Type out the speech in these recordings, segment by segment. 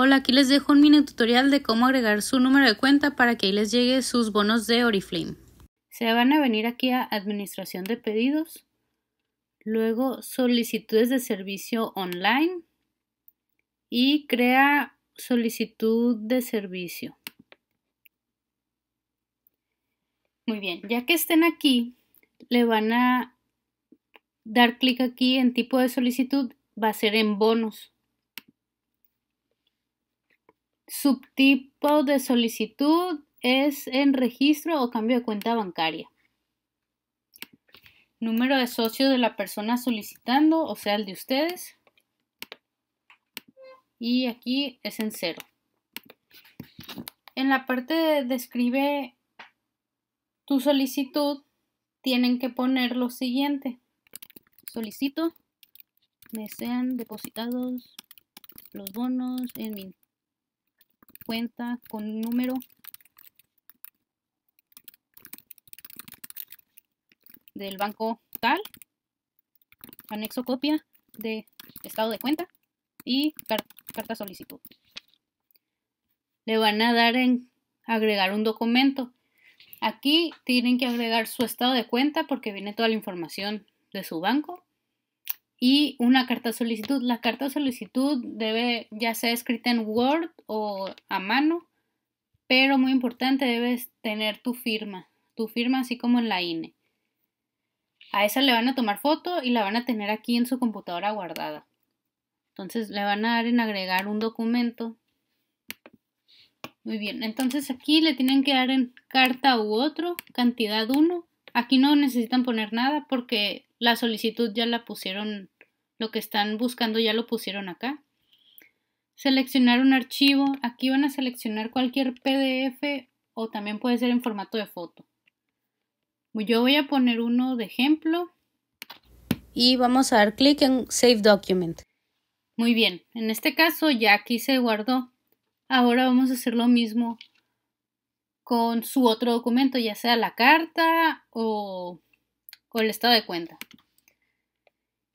Hola, aquí les dejo un mini tutorial de cómo agregar su número de cuenta para que ahí les llegue sus bonos de Oriflame. Se van a venir aquí a Administración de Pedidos, luego Solicitudes de Servicio Online y Crea Solicitud de Servicio. Muy bien, ya que estén aquí, le van a dar clic aquí en tipo de solicitud, va a ser en bonos. Subtipo de solicitud es en registro o cambio de cuenta bancaria. Número de socio de la persona solicitando, o sea, el de ustedes. Y aquí es en cero. En la parte de describe tu solicitud, tienen que poner lo siguiente. Solicito, me sean depositados los bonos en mi cuenta con número del banco tal, anexo copia de estado de cuenta y carta solicitud. Le van a dar en agregar un documento. Aquí tienen que agregar su estado de cuenta porque viene toda la información de su banco y una carta solicitud. La carta solicitud debe ya sea escrita en Word o a mano, pero muy importante debes tener tu firma, tu firma así como en la INE. A esa le van a tomar foto y la van a tener aquí en su computadora guardada. Entonces le van a dar en agregar un documento. Muy bien, entonces aquí le tienen que dar en carta u otro, cantidad 1, Aquí no necesitan poner nada porque la solicitud ya la pusieron, lo que están buscando ya lo pusieron acá. Seleccionar un archivo. Aquí van a seleccionar cualquier PDF o también puede ser en formato de foto. Yo voy a poner uno de ejemplo. Y vamos a dar clic en Save Document. Muy bien, en este caso ya aquí se guardó. Ahora vamos a hacer lo mismo con su otro documento, ya sea la carta o, el estado de cuenta.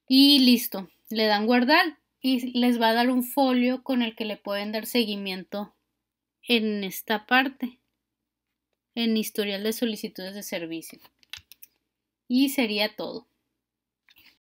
Y listo, le dan guardar y les va a dar un folio con el que le pueden dar seguimiento en esta parte, en historial de solicitudes de servicio. Y sería todo.